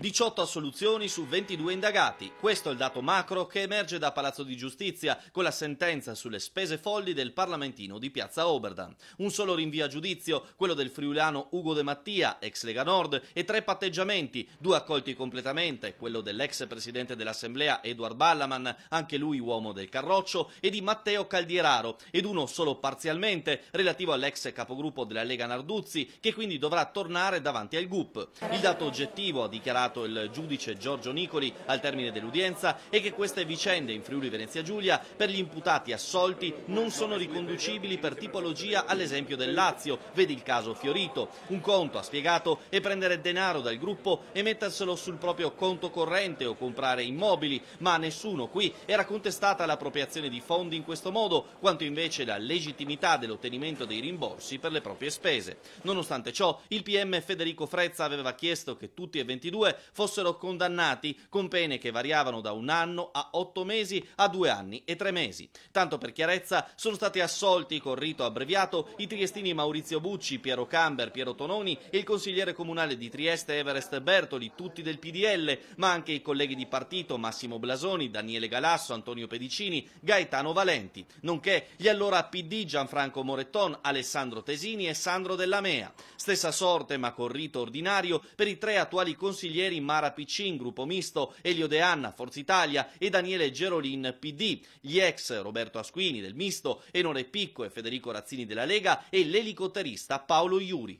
18 assoluzioni su 22 indagati. Questo è il dato macro che emerge da Palazzo di Giustizia con la sentenza sulle spese folli del parlamentino di Piazza Oberdan. Un solo rinvio a giudizio, quello del friulano Ugo De Mattia, ex Lega Nord, e tre patteggiamenti, due accolti completamente, quello dell'ex presidente dell'Assemblea Eduard Ballaman, anche lui uomo del Carroccio, e di Matteo Caldieraro, ed uno solo parzialmente relativo all'ex capogruppo della Lega Narduzzi, che quindi dovrà tornare davanti al GUP. Il dato oggettivo ha dichiarato dichiarato il giudice Giorgio Nicoli al termine dell'udienza e che queste vicende in Friuli Venezia Giulia per gli imputati assolti non sono riconducibili per tipologia all'esempio del Lazio, vedi il caso Fiorito. Un conto, ha spiegato, è prendere denaro dal gruppo e metterselo sul proprio conto corrente o comprare immobili, ma nessuno qui era contestata l'appropriazione di fondi in questo modo, quanto invece la legittimità dell'ottenimento dei rimborsi per le proprie spese. Nonostante ciò, il PM Federico Frezza aveva chiesto che tutti e 22 fossero condannati con pene che variavano da un anno a otto mesi a due anni e tre mesi. Tanto per chiarezza sono stati assolti con rito abbreviato i triestini Maurizio Bucci, Piero Camber, Piero Tononi e il consigliere comunale di Trieste Everest Bertoli, tutti del PDL, ma anche i colleghi di partito Massimo Blasoni, Daniele Galasso, Antonio Pedicini, Gaetano Valenti, nonché gli allora PD Gianfranco Moretton, Alessandro Tesini e Sandro Della Mea. Stessa sorte ma con rito ordinario per i tre attuali consiglieri Cavalieri, Mara Piccin, Gruppo Misto, Elio De Anna, Forza Italia e Daniele Gerolin, PD. Gli ex Roberto Asquini del Misto, Enore Picco e Federico Razzini della Lega e l'elicotterista Paolo Iuri.